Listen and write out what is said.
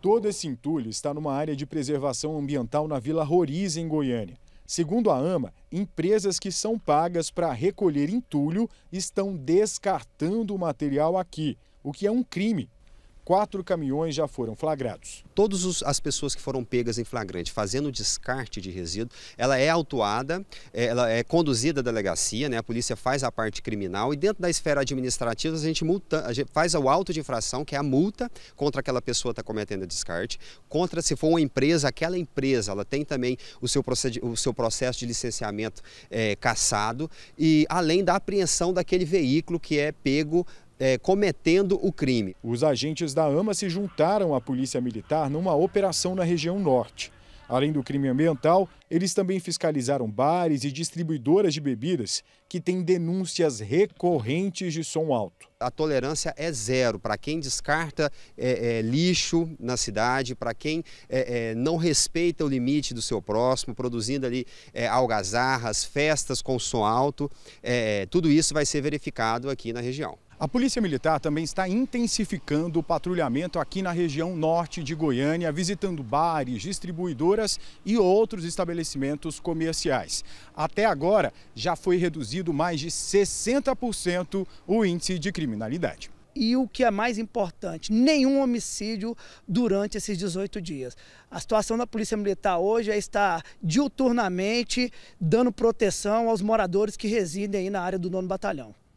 Todo esse entulho está numa área de preservação ambiental na Vila Roriz, em Goiânia. Segundo a AMA, empresas que são pagas para recolher entulho estão descartando o material aqui, o que é um crime quatro caminhões já foram flagrados. Todas as pessoas que foram pegas em flagrante fazendo descarte de resíduo, ela é autuada, é, ela é conduzida à delegacia, né? a polícia faz a parte criminal e dentro da esfera administrativa a gente, multa, a gente faz o auto de infração, que é a multa contra aquela pessoa que está cometendo descarte, contra se for uma empresa, aquela empresa, ela tem também o seu, o seu processo de licenciamento é, cassado e além da apreensão daquele veículo que é pego é, cometendo o crime. Os agentes da AMA se juntaram à Polícia Militar numa operação na região norte. Além do crime ambiental, eles também fiscalizaram bares e distribuidoras de bebidas que têm denúncias recorrentes de som alto. A tolerância é zero para quem descarta é, é, lixo na cidade, para quem é, é, não respeita o limite do seu próximo, produzindo ali é, algazarras, festas com som alto. É, tudo isso vai ser verificado aqui na região. A Polícia Militar também está intensificando o patrulhamento aqui na região norte de Goiânia, visitando bares, distribuidoras e outros estabelecimentos comerciais. Até agora, já foi reduzido mais de 60% o índice de criminalidade. E o que é mais importante, nenhum homicídio durante esses 18 dias. A situação da Polícia Militar hoje é estar diuturnamente dando proteção aos moradores que residem aí na área do nono batalhão.